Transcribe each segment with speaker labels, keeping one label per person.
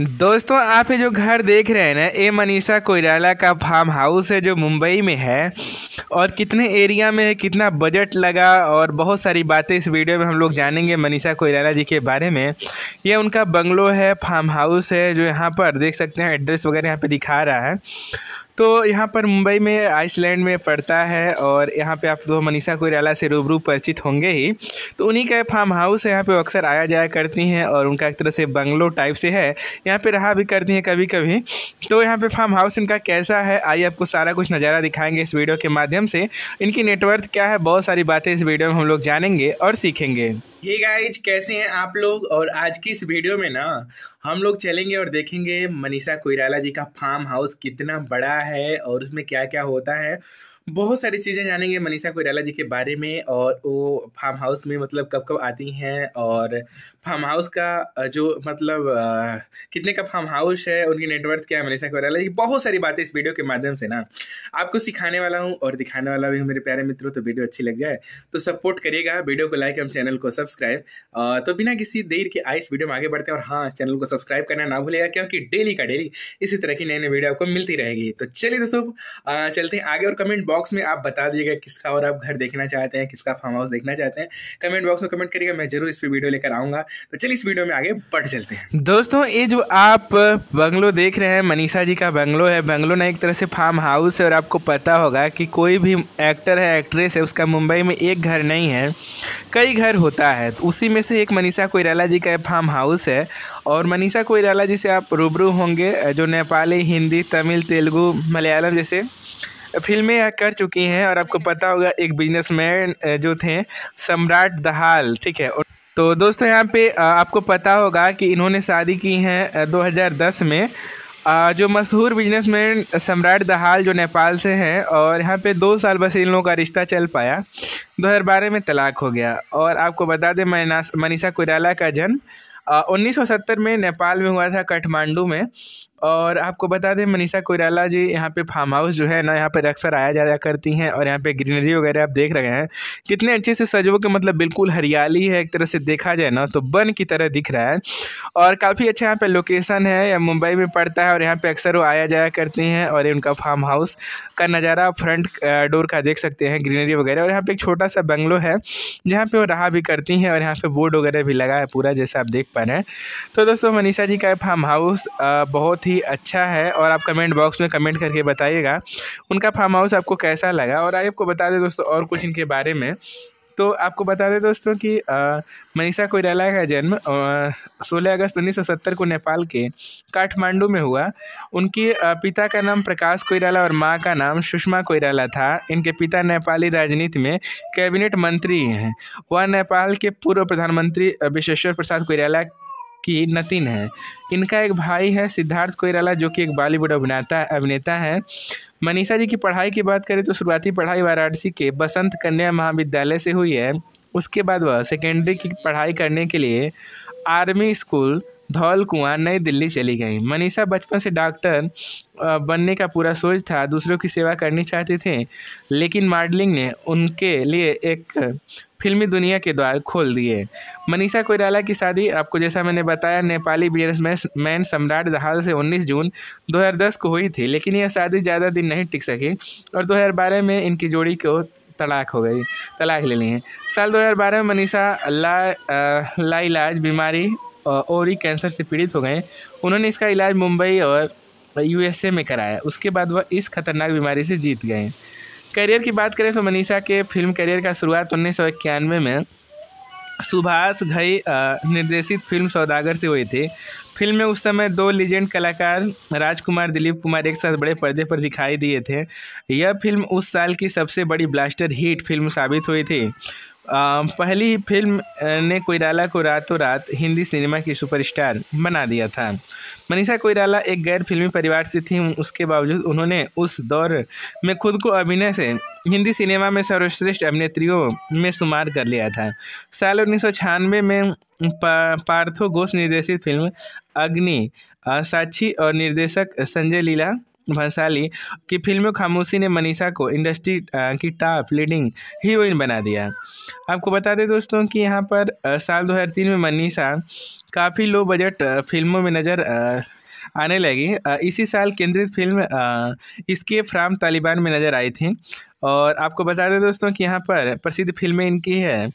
Speaker 1: दोस्तों आप ये जो घर देख रहे हैं ना ये मनीषा कोयराला का फार्म हाउस है जो मुंबई में है और कितने एरिया में है कितना बजट लगा और बहुत सारी बातें इस वीडियो में हम लोग जानेंगे मनीषा कोयराला जी के बारे में ये उनका बंगलो है फार्म हाउस है जो यहाँ पर देख सकते हैं एड्रेस वगैरह यहाँ पर दिखा रहा है तो यहाँ पर मुंबई में आइसलैंड में पड़ता है और यहाँ पे आप दो तो मनीषा कोयराला से रूबरू परिचित होंगे ही तो उन्हीं का फार्म हाउस यहाँ पे अक्सर आया जाया करती हैं और उनका एक तरह से बंगलो टाइप से है यहाँ पे रहा भी करती हैं कभी कभी तो यहाँ पे फार्म हाउस इनका कैसा है आइए आपको सारा कुछ नज़ारा दिखाएंगे इस वीडियो के माध्यम से इनकी नेटवर्थ क्या है बहुत सारी बातें इस वीडियो में हम लोग जानेंगे और सीखेंगे हे गाइज कैसे हैं आप लोग और आज की इस वीडियो में ना हम लोग चलेंगे और देखेंगे मनीषा कोइराला जी का फार्म हाउस कितना बड़ा है और उसमें क्या क्या होता है बहुत सारी चीज़ें जानेंगे मनीषा कोयराला जी के बारे में और वो फार्म हाउस में मतलब कब कब आती हैं और फार्म हाउस का जो मतलब कितने का फार्म हाउस है उनकी नेटवर्थ क्या है मनीषा कोयराला जी बहुत सारी बातें इस वीडियो के माध्यम से ना आपको सिखाने वाला हूँ और दिखाने वाला भी हूँ मेरे प्यारे मित्रों तो वीडियो अच्छी लग जाए तो सपोर्ट करिएगा वीडियो को लाइक एवं चैनल को सब्सक्राइब तो बिना किसी देर के आए इस वीडियो में आगे बढ़ते हैं और हाँ चैनल को सब्सक्राइब करना ना भूलेगा क्योंकि डेली का डेली इसी तरह की नई नई वीडियो आपको मिलती रहेगी तो चलिए दोस्तों चलते हैं आगे और कमेंट बॉक्स बॉक्स में आप बता दीजिएगा किसका और आप घर देखना चाहते हैं किसका फार्म हाउस देखना चाहते हैं कमेंट बॉक्स में कमेंट करिएगा मैं जरूर इस पर वीडियो लेकर आऊँगा तो चलिए इस वीडियो में आगे बढ़ चलते हैं दोस्तों ये जो आप बंगलो देख रहे हैं मनीषा जी का बंगलो है बंगलो ना एक तरह से फार्म हाउस है और आपको पता होगा कि कोई भी एक्टर है एक्ट्रेस है उसका मुंबई में एक घर नहीं है कई घर होता है तो उसी में से एक मनीषा कोयराला जी का फार्म हाउस है और मनीषा कोयराला जी से आप रूबरू होंगे जो नेपाली हिंदी तमिल तेलुगू मलयालम जैसे फिल्में कर चुकी हैं और आपको पता होगा एक बिजनेसमैन जो थे सम्राट दहाल ठीक है तो दोस्तों यहाँ पे आपको पता होगा कि इन्होंने शादी की है 2010 में जो मशहूर बिजनेसमैन सम्राट दहाल जो नेपाल से हैं और यहाँ पे दो साल बस इन लोगों का रिश्ता चल पाया बारह में तलाक हो गया और आपको बता दें मनीषा कुराला का जन्म 1970 में नेपाल में हुआ था काठमांडू में और आपको बता दें मनीषा कोयराला जी यहाँ पे फार्म हाउस जो है ना यहाँ पर अक्सर आया जाया करती हैं और यहाँ पे ग्रीनरी वगैरह आप देख रहे हैं कितने अच्छे से सजो के मतलब बिल्कुल हरियाली है एक तरह से देखा जाए ना तो बन की तरह दिख रहा है और काफ़ी अच्छा यहाँ पर लोकेशन है मुंबई में पड़ता है और यहाँ पर अक्सर वो आया जाया करती हैं और उनका फार्म हाउस का नज़ारा फ्रंट डोर का देख सकते हैं ग्रीनरी वगैरह और यहाँ पर एक छोटा सा बंगलो है जहाँ पर वो रहा भी करती हैं और यहाँ पर बोर्ड वगैरह भी लगा है पूरा जैसा आप देख पा रहे हैं तो दोस्तों मनीषा जी का फार्म हाउस बहुत ही अच्छा है और आप कमेंट बॉक्स में कमेंट करके बताइएगा उनका फार्म हाउस आपको कैसा लगा और आपको बता दें दोस्तों और कुछ इनके बारे में तो आपको बता दें दोस्तों कि मनीषा कोइराला का जन्म सोलह अगस्त 1970 को नेपाल के काठमांडू में हुआ उनके पिता का नाम प्रकाश कोइराला और माँ का नाम सुषमा कोइराला था इनके पिता नेपाली राजनीति में कैबिनेट मंत्री हैं वह नेपाल के पूर्व प्रधानमंत्री विश्वेश्वर प्रसाद कोइराला की नतिन है इनका एक भाई है सिद्धार्थ कोयराला जो कि एक बॉलीवुड अभिनेता अभिनेता है मनीषा जी की पढ़ाई की बात करें तो शुरुआती पढ़ाई वाराणसी के बसंत कन्या महाविद्यालय से हुई है उसके बाद वह सेकेंडरी की पढ़ाई करने के लिए आर्मी स्कूल धौल कुआं नई दिल्ली चली गई मनीषा बचपन से डॉक्टर बनने का पूरा सोच था दूसरों की सेवा करनी चाहती थी लेकिन मॉडलिंग ने उनके लिए एक फिल्मी दुनिया के द्वार खोल दिए मनीषा कोइराला की शादी आपको जैसा मैंने बताया नेपाली मैन सम्राट दहाल से 19 जून 2010 को हुई थी लेकिन यह शादी ज़्यादा दिन नहीं टिक सकी और 2012 में इनकी जोड़ी को तलाक हो गई तलाक ले ली है साल 2012 में मनीषा ला लाइलाज बीमारी ओरी कैंसर से पीड़ित हो गए उन्होंने इसका इलाज मुंबई और यूएसए में कराया उसके बाद वह इस खतरनाक बीमारी से जीत गए करियर की बात करें तो मनीषा के फिल्म करियर का शुरुआत उन्नीस में सुभाष घई निर्देशित फिल्म सौदागर से हुई थी फिल्म में उस समय दो लीजेंड कलाकार राजकुमार दिलीप कुमार एक साथ बड़े पर्दे पर दिखाई दिए थे यह फिल्म उस साल की सबसे बड़ी ब्लास्टर हिट फिल्म साबित हुई थी पहली फिल्म ने कोयराला को रातों रात हिंदी सिनेमा की सुपरस्टार बना दिया था मनीषा कोयराला एक गैर फिल्मी परिवार से थी उसके बावजूद उन्होंने उस दौर में खुद को अभिनय से हिंदी सिनेमा में सर्वश्रेष्ठ अभिनेत्रियों में शुमार कर लिया था साल उन्नीस में पा, पार्थो घोष निर्देशित फिल्म अग्नि साक्षी और निर्देशक संजय लीला भंसाली की फिल्मों खामोशी ने मनीषा को इंडस्ट्री की टॉप लीडिंग हीरोइन बना दिया आपको बता दें दोस्तों कि यहाँ पर साल 2003 में मनीषा काफ़ी लो बजट फिल्मों में नज़र आने लगी इसी साल केंद्रित फिल्म इसके फ्राम तालिबान में नज़र आई थी और आपको बता दें दोस्तों कि यहाँ पर प्रसिद्ध फिल्में इनकी है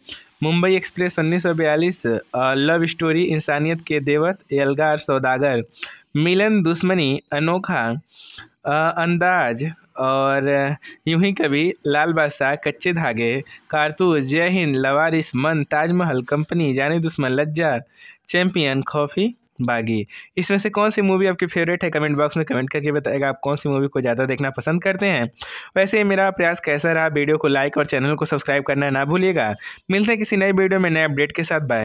Speaker 1: मुंबई एक्सप्रेस उन्नीस सौ बयालीस लव स्टोरी इंसानियत के देवत एलगार सौदागर मिलन दुश्मनी अनोखा अंदाज और यूं ही कभी लाल बादशाह कच्चे धागे कारतूस जय हिंद लवारिस मन ताजमहल कंपनी जाने दुश्मन लज्जा चैम्पियन खौफी बागी इसमें से कौन सी मूवी आपकी फेवरेट है कमेंट बॉक्स में कमेंट करके बताएगा आप कौन सी मूवी को ज़्यादा देखना पसंद करते हैं वैसे ही मेरा प्रयास कैसा रहा वीडियो को लाइक और चैनल को सब्सक्राइब करना ना भूलिएगा मिलते हैं किसी नए वीडियो में नए अपडेट के साथ बाय